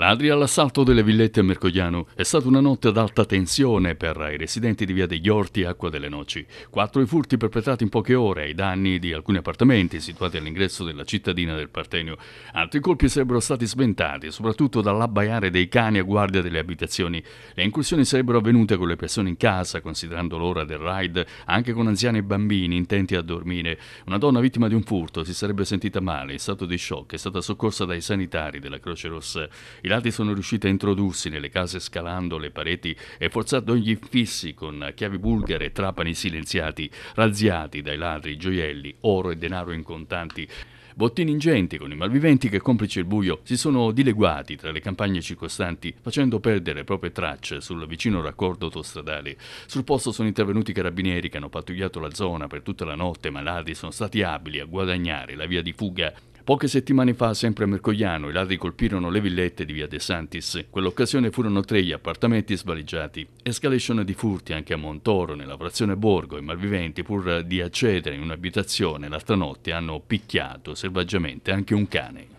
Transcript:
L'adria all'assalto delle villette a Mercogliano è stata una notte ad alta tensione per i residenti di Via degli Orti e Acqua delle Noci. Quattro i furti perpetrati in poche ore ai danni di alcuni appartamenti situati all'ingresso della cittadina del Partenio. Altri colpi sarebbero stati sventati, soprattutto dall'abbaiare dei cani a guardia delle abitazioni. Le incursioni sarebbero avvenute con le persone in casa, considerando l'ora del raid, anche con anziani e bambini intenti a dormire. Una donna vittima di un furto si sarebbe sentita male, in stato di shock, è stata soccorsa dai sanitari della Croce Rossa. Il pirati sono riusciti a introdursi nelle case scalando le pareti e forzando gli infissi con chiavi bulgare e trapani silenziati, razziati dai ladri, gioielli, oro e denaro in contanti. Bottini ingenti con i malviventi che, complici il buio, si sono dileguati tra le campagne circostanti, facendo perdere le proprie tracce sul vicino raccordo autostradale. Sul posto sono intervenuti carabinieri che hanno pattugliato la zona per tutta la notte, ma ladri sono stati abili a guadagnare la via di fuga Poche settimane fa, sempre a Mercogliano, i ladri colpirono le villette di via De Santis. Quell'occasione furono tre gli appartamenti svaligiati. Escalation di furti anche a Montoro, nella frazione Borgo, i malviventi, pur di accedere in un'abitazione l'altra notte, hanno picchiato selvaggiamente anche un cane.